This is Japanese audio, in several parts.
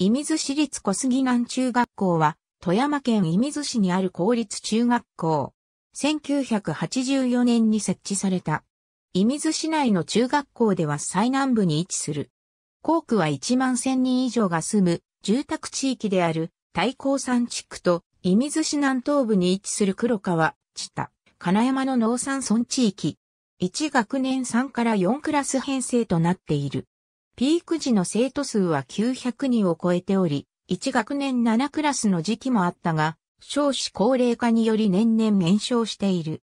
伊水市立小杉南中学校は、富山県伊水市にある公立中学校。1984年に設置された。伊水市内の中学校では最南部に位置する。校区は1万1000人以上が住む住宅地域である太閤山地区と伊水市南東部に位置する黒川、知田、金山の農山村地域。1学年3から4クラス編成となっている。ピーク時の生徒数は900人を超えており、1学年7クラスの時期もあったが、少子高齢化により年々減少している。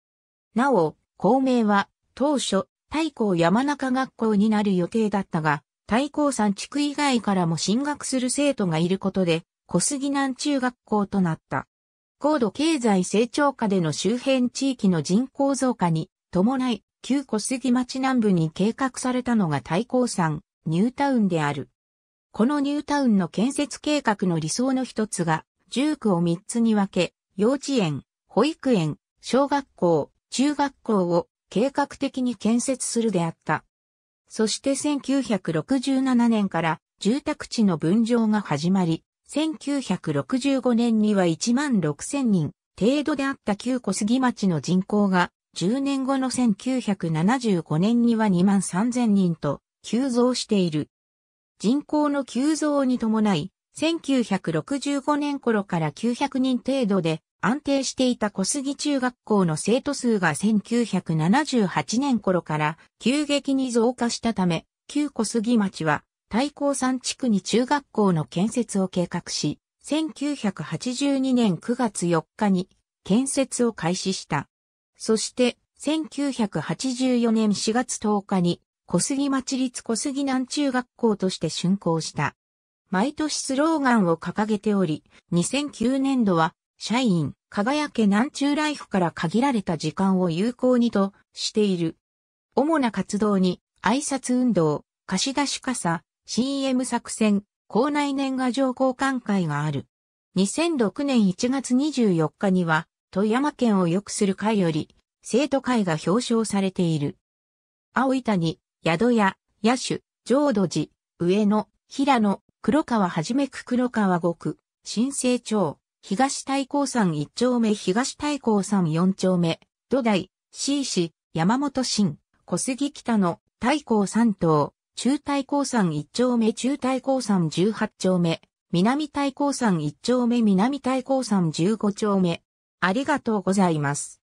なお、校名は、当初、太閤山中学校になる予定だったが、太閤山地区以外からも進学する生徒がいることで、小杉南中学校となった。高度経済成長下での周辺地域の人口増加に伴い、旧小杉町南部に計画されたのが太閤山ニュータウンである。このニュータウンの建設計画の理想の一つが、住区を三つに分け、幼稚園、保育園、小学校、中学校を計画的に建設するであった。そして1967年から住宅地の分譲が始まり、1965年には1万6000人程度であった旧小杉町の人口が、10年後の1975年には2万3000人と急増している。人口の急増に伴い、1965年頃から900人程度で安定していた小杉中学校の生徒数が1978年頃から急激に増加したため、旧小杉町は太閤山地区に中学校の建設を計画し、1982年9月4日に建設を開始した。そして、1984年4月10日に小杉町立小杉南中学校として竣工した。毎年スローガンを掲げており、2009年度は、社員、輝け南中ライフから限られた時間を有効にとしている。主な活動に、挨拶運動、貸し出し傘、CM 作戦、校内年賀状交換会がある。2006年1月24日には、富山県を良くする会より、生徒会が表彰されている。青い谷、宿屋、野手、浄土寺、上野、平野、黒川はじめく黒川五区、新生町、東太閤山一丁目東太閤山四丁目、土台、C 市、山本新、小杉北野、太閤三東、中太閤山一丁目中太閤山十八丁目、南太閤山一丁目南太閤山十五丁目。ありがとうございます。